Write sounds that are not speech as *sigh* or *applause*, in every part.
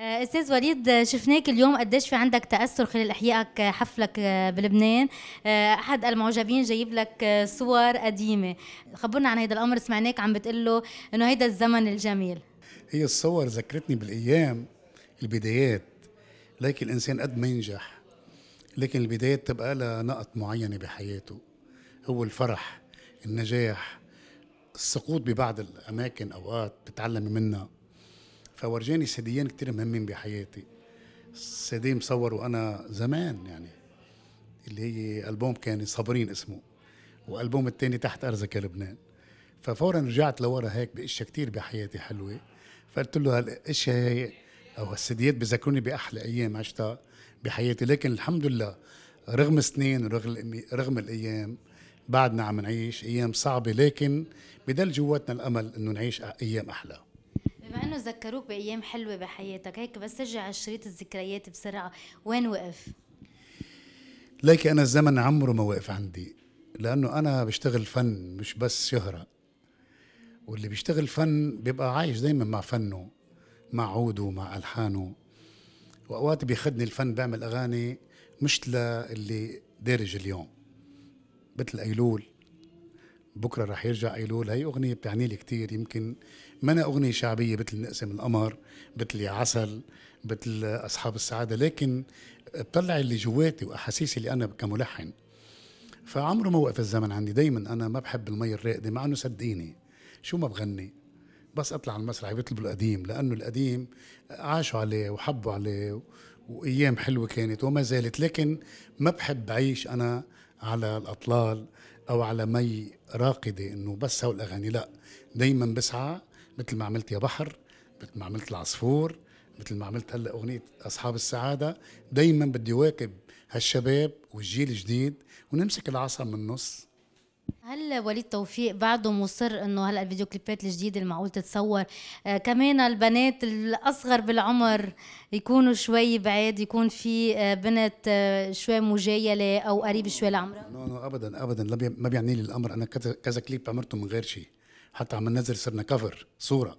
آه، استاذ وليد شفناك اليوم قديش في عندك تاثر خلال احيائك آه، حفلك آه، بلبنان احد المعجبين جايب لك صور قديمه خبرنا عن هذا الامر سمعناك عم بتقول له انه هيدا الزمن الجميل هي الصور ذكرتني بالايام البدايات لكن الانسان قد ما ينجح لكن البدايات تبقى لها نقط معينه بحياته هو الفرح النجاح السقوط ببعض الاماكن اوقات بتتعلمي منها فورجاني سديان كتير مهمين بحياتي سيدي مصور وانا زمان يعني اللي هي البوم كان صابرين اسمه والبوم الثاني تحت ارزك يا لبنان ففورا رجعت لورا هيك باشياء كتير بحياتي حلوه فقلت له هالاشياء هي او هالسيديات بذكروني باحلى ايام عشتها بحياتي لكن الحمد لله رغم سنين رغم رغم الايام بعدنا عم نعيش ايام صعبه لكن بدل جواتنا الامل انه نعيش ايام احلى لانه ذكروك بايام حلوه بحياتك هيك بس ترجع على شريط الذكريات بسرعه وين وقف ليك انا الزمن عمره ما وقف عندي لانه انا بشتغل فن مش بس شهره واللي بيشتغل فن بيبقى عايش دايما مع فنه مع عوده مع الحانه واوقات بيخدني الفن بعمل اغاني مش للي دارج اليوم مثل ايلول بكره رح يرجع ايلول هي اغنيه بتعني لي كثير يمكن ما اغنيه شعبيه مثل نقسم القمر مثل يا عسل مثل اصحاب السعاده لكن بطلع اللي جواتي واحاسيسي اللي انا كملحن فعمره ما وقف الزمن عندي دايما انا ما بحب المي الراقده مع انه صدقيني شو ما بغني بس اطلع على المسرح بيطلبوا القديم لانه القديم عاشوا عليه وحبوا عليه وايام حلوه كانت وما زالت لكن ما بحب اعيش انا على الاطلال او على مي راقده انه بس هول الاغاني لا دايما بسعى مثل ما عملت يا بحر مثل ما عملت العصفور مثل ما عملت هلا اغنيه اصحاب السعاده دايما بدي واكب هالشباب والجيل الجديد ونمسك العصا من النص هل وليد توفيق بعده مصر انه هلا الفيديو كليبات الجديده المعقول تتصور آه كمان البنات الاصغر بالعمر يكونوا شوي بعيد يكون في آه بنت آه شوي مجايله او قريب شوي لعمرها؟ نو نو ابدا ابدا ما بيعني لي الامر انا كذا كليب عملته من غير شيء حتى عم ننزل صرنا كفر صوره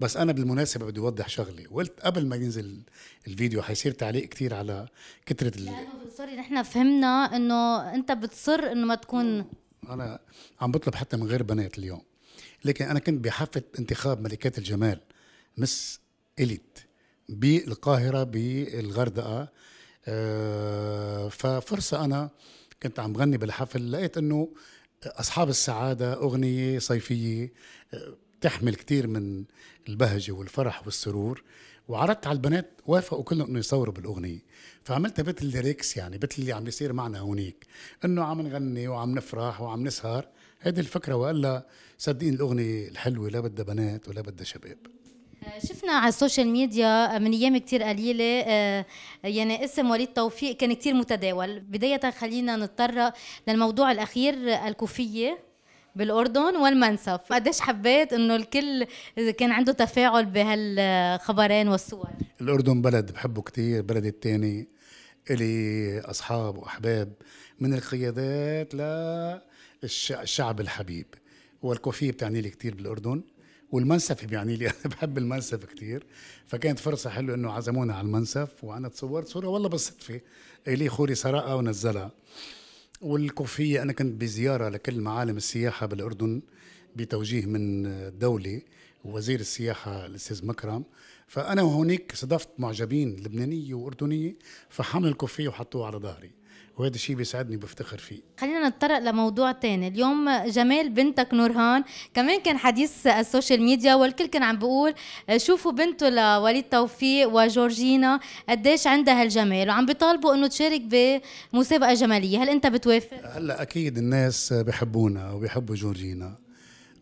بس انا بالمناسبه بدي اوضح شغله قلت قبل ما ينزل الفيديو حيصير تعليق كثير على كثره ال... سوري نحن فهمنا انه انت بتصر انه ما تكون انا عم بطلب حتى من غير بنات اليوم لكن انا كنت بحفله انتخاب ملكات الجمال مس اليت بالقاهره بالغردقه أه ففرصه انا كنت عم غني بالحفل لقيت انه اصحاب السعاده اغنيه صيفيه آه، تحمل كثير من البهجه والفرح والسرور وعرضت على البنات وافقوا كلهم انه يصوروا بالاغنيه فعملتها مثل الليركس يعني مثل اللي عم بيصير معنا هونيك انه عم نغني وعم نفرح وعم نسهر هيدي الفكره والا صدقين الاغنيه الحلوه لا بدها بنات ولا بدها شباب شفنا على السوشيال ميديا من ايام كثير قليله آه، يعني اسم وليد توفيق كان كثير متداول بدايه خلينا نتطرق للموضوع الاخير الكوفيه بالاردن والمنسف قديش حبيت انه الكل كان عنده تفاعل بهالخبرين والصور الاردن بلد بحبه كثير بلدي الثاني الي اصحاب واحباب من القيادات للشعب الحبيب والكوفيه بتعني لي كثير بالاردن والمنسف بيعني لي *laughs* انا بحب المنسف كثير فكانت فرصه حلوه انه عزمونا على المنسف وانا تصورت صوره والله بالصدفه الي خوري سرقها ونزلها والكوفية أنا كنت بزيارة لكل معالم السياحة بالأردن بتوجيه من الدولة ووزير السياحة الأستاذ مكرم فأنا وهونيك صادفت معجبين لبنانية وأردنية فحملوا الكوفية وحطوها على ظهري وهذا الشيء بيسعدني وبفتخر فيه خلينا نتطرق لموضوع تاني اليوم جمال بنتك نورهان كمان كان حديث السوشيال ميديا والكل كان عم بيقول شوفوا بنته لوليد توفيق وجورجينا قديش عندها الجمال وعم بيطالبوا انه تشارك بمسابقه جماليه هل انت بتوافق هلا اكيد الناس بحبونا وبحبوا جورجينا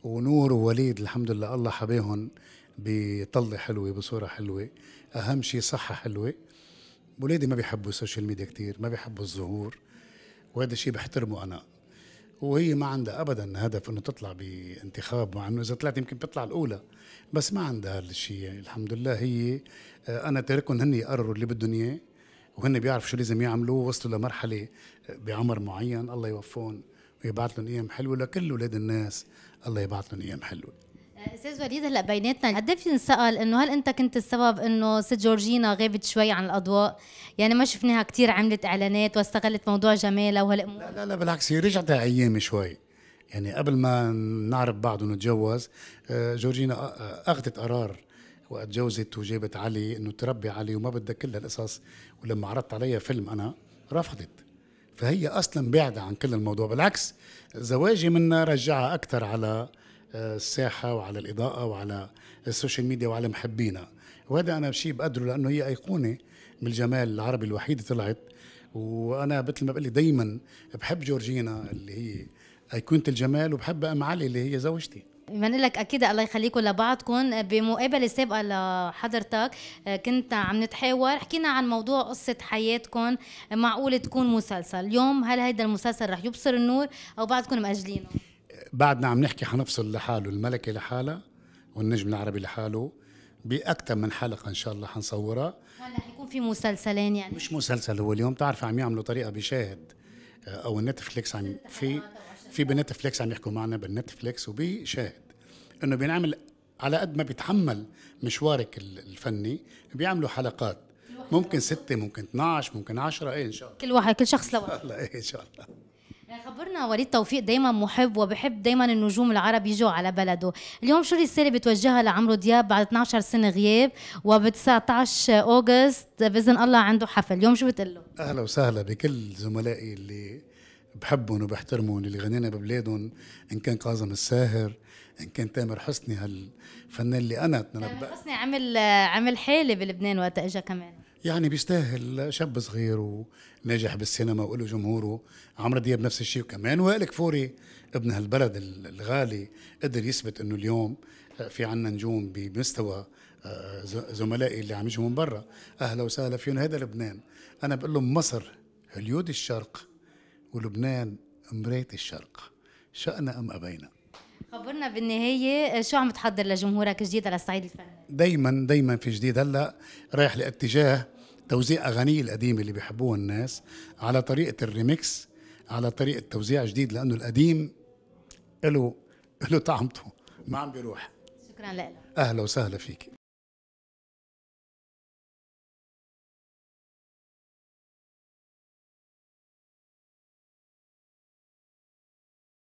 ونور ووليد الحمد لله الله حبيهم بطلة حلوة بصورة حلوة أهم شيء صحة حلوة ولادي ما بيحبوا السوشيال ميديا كتير ما بيحبوا الظهور وهذا الشيء بحترمه انا وهي ما عندها ابدا هدف انه تطلع بانتخاب مع انه اذا طلعت يمكن بتطلع الاولى بس ما عندها هالشيء يعني الحمد لله هي آه، انا تاركهم هن يقرروا اللي بدهم اياه وهن بيعرفوا شو لازم يعملوا وصلوا لمرحله آه، بعمر معين الله يوفقهم ويبعث لهم ايام حلوه لكل اولاد الناس الله يبعث لهم ايام حلوه استاذ وليد هلا بيناتنا قد ايه نسال انه هل انت كنت السبب انه ست جورجينا غابت شوي عن الاضواء؟ يعني ما شفناها كثير عملت اعلانات واستغلت موضوع جمالها وهالامور لا لا, لا بالعكس هي رجعت ايامي شوي يعني قبل ما نعرف بعض ونتجوز آه، جورجينا آه، آه، اخذت قرار وقت جوزت وجابت علي انه تربي علي وما بدها كل هالقصص ولما عرضت عليها فيلم انا رفضت فهي اصلا بعده عن كل الموضوع بالعكس زواجي منها رجعها اكثر على الساحه وعلى الاضاءه وعلى السوشيال ميديا وعلى محبينا وهذا انا شيء بقدره لانه هي ايقونه من الجمال العربي الوحيدة طلعت وانا مثل ما بقول دائما بحب جورجينا اللي هي ايقونه الجمال وبحب ام علي اللي هي زوجتي بتمنى لك اكيد الله يخليكم لبعضكم بمقابله سابقه لحضرتك آه، كنت عم نتحاور حكينا عن موضوع قصه حياتكم معقول تكون مسلسل اليوم هل هيدا المسلسل رح يبصر النور او بعدكم مأجلينه بعدنا عم نحكي حنفصل لحاله الملكة لحالها والنجم العربي لحاله باكثر من حلقه ان شاء الله حنصورها هلا حيكون في مسلسلين يعني مش مسلسل هو اليوم تعرف عم يعملوا طريقه بشاهد آه، او النتفليكس عم في في بنتفليكس عم يحكوا معنا بالنتفليكس وبشاهد انه بينعمل على قد ما بيتحمل مشوارك الفني بيعملوا حلقات ممكن ستة ممكن 12 ممكن 10 ايه ان شاء الله كل واحد كل شخص لوحده *laughs* ايه ان شاء الله آه، خبرنا وليد توفيق دايما محب وبحب دايما النجوم العرب يجوا على بلده اليوم شو الرساله بتوجهها لعمرو دياب بعد 12 سنه غياب وب 19 اوغست باذن الله عنده حفل اليوم شو بتقول له اهلا وسهلا بكل زملائي اللي بحبهم وبحترمهم اللي غنينا ببلادهم ان كان كاظم الساهر ان كان تامر حسني هالفنان اللي انا تامر حسني عمل عمل حاله بلبنان وقت اجى كمان يعني بيستاهل شاب صغير وناجح بالسينما وله جمهوره عمرو دياب نفس الشيء وكمان وائل كفوري ابن هالبلد الغالي قدر يثبت انه اليوم في عنا نجوم بمستوى آه، زملائي اللي عم يجوا من برا اهلا وسهلا فيهم هذا لبنان انا بقول لهم مصر هليود الشرق ولبنان مرايه الشرق شأنا ام ابينا خبرنا بالنهاية شو عم تحضر لجمهورك جديد على الصعيد الفني؟ دايما دايما في جديد هلا رايح لاتجاه توزيع أغاني القديمه اللي بيحبوها الناس على طريقه الريمكس على طريقه توزيع جديد لانه القديم له له طعمته ما عم بيروح شكرا لك اهلا وسهلا فيك